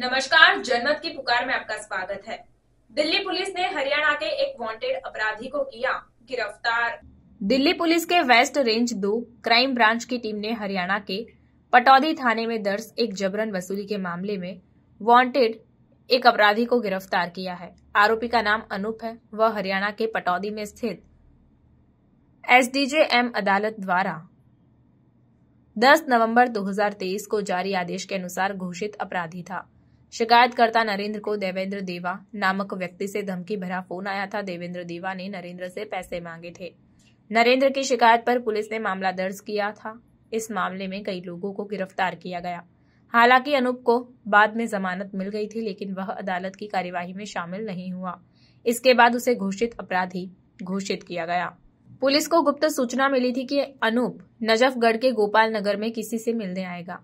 नमस्कार जनमत की पुकार में आपका स्वागत है दिल्ली पुलिस ने हरियाणा के एक वांटेड अपराधी को किया गिरफ्तार दिल्ली पुलिस के वेस्ट रेंज दो क्राइम ब्रांच की टीम ने हरियाणा के पटौदी थाने में दर्ज एक जबरन वसूली के मामले में वांटेड एक अपराधी को गिरफ्तार किया है आरोपी का नाम अनूप है वह हरियाणा के पटौदी में स्थित एसडीजेएम अदालत द्वारा 10 नवंबर 2023 को जारी आदेश के अनुसार घोषित अपराधी था शिकायतकर्ता नरेंद्र को देवेंद्र देवा नामक व्यक्ति से धमकी भरा फोन आया था देवेंद्र देवा ने नरेंद्र से पैसे मांगे थे नरेंद्र की शिकायत पर पुलिस ने मामला दर्ज किया था इस मामले में कई लोगों को गिरफ्तार किया गया हालांकि अनूप को बाद में जमानत मिल गई थी लेकिन वह अदालत की कार्यवाही में शामिल नहीं हुआ इसके बाद उसे घोषित अपराधी घोषित किया गया पुलिस को गुप्त सूचना मिली थी कि अनूप नजफगढ़ के गोपाल नगर में किसी से मिलने आएगा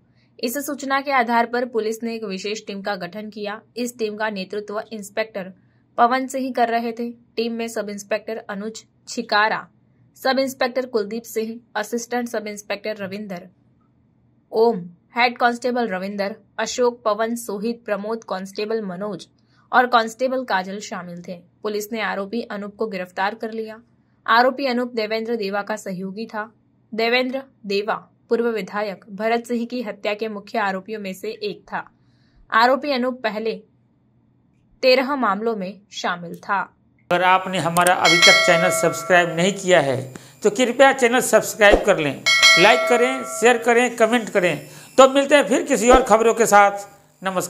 इस सूचना के आधार पर पुलिस ने एक विशेष टीम का गठन किया इस टीम का नेतृत्व इंस्पेक्टर पवन सिंह कर रहे थे टीम में sub inspector Anuj Chhikara sub inspector Kuldeep Singh assistant sub inspector Ravinder Om head constable Ravinder Ashok Pawan Sohit Pramod constable Manoj और कांस्टेबल काजल शामिल थे पुलिस ने आरोपी अनूप को गिरफ्तार कर लिया आरोपी अनूप देवेंद्र देवा का सहयोगी था देवेंद्र देवा पूर्व विधायक भरत सिंह की हत्या के मुख्य आरोपियों में से एक था आरोपी अनूप पहले तेरह मामलों में शामिल था अगर आपने हमारा अभी तक चैनल सब्सक्राइब नहीं किया है तो कृपया चैनल सब्सक्राइब कर लें लाइक करें शेयर करें कमेंट करें तो मिलते हैं फिर किसी और खबरों के साथ नमस्कार